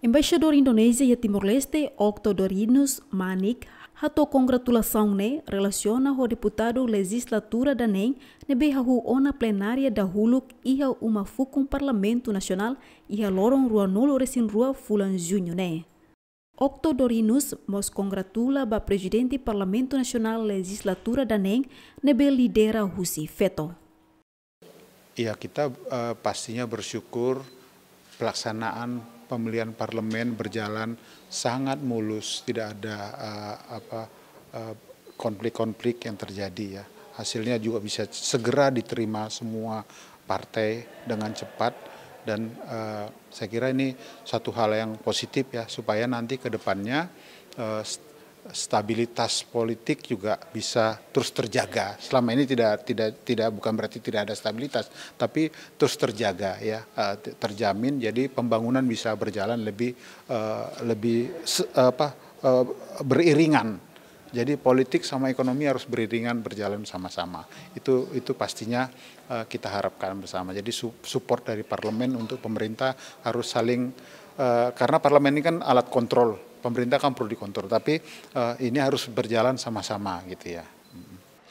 Embaixador Indonesia e Timor-Leste, Dorinus Manik, hato congratulação ne relaciona o deputado legislatura da NEM nebe hahu ona plenária da Huluk iha uma fukum parlamento nacional iha loron rua nulo resin rua fulan junho ne. Dorinus mos congratula ba presidente parlamento nacional legislatura da NEM nebe lidera husi feto. Ya kita uh, pastinya bersyukur pelaksanaan pemilihan parlemen berjalan sangat mulus, tidak ada uh, konflik-konflik uh, yang terjadi ya. Hasilnya juga bisa segera diterima semua partai dengan cepat dan uh, saya kira ini satu hal yang positif ya supaya nanti ke depannya uh, stabilitas politik juga bisa terus terjaga. Selama ini tidak tidak tidak bukan berarti tidak ada stabilitas, tapi terus terjaga ya, eh, terjamin. Jadi pembangunan bisa berjalan lebih eh, lebih apa eh, beriringan. Jadi politik sama ekonomi harus beriringan berjalan sama-sama. Itu itu pastinya kita harapkan bersama. Jadi support dari parlemen untuk pemerintah harus saling karena parlemen ini kan alat kontrol pemerintah kan perlu dikontrol, tapi uh, ini harus berjalan sama-sama gitu ya.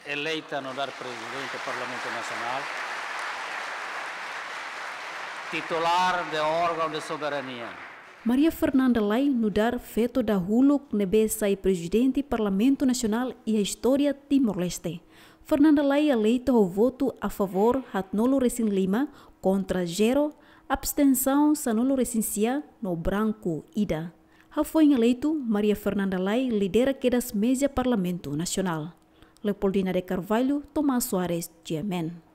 Eleita presiden ke Parlemen Nasional, titular de organ de soberania. Maria Fernanda Lai nudar veto da Huluk Nebesai Presidente Parlamento Nacional e a História Timor-Leste. Fernanda Lai eleita o voto a favor nolo Recin Lima, contra zero, abstenção Sanolo sia, no Branco Ida foi eleito Maria Fernanda Lai lidera que das mesa Parlamento Nacional. Leopoldina de Carvalho, Tomás Soares de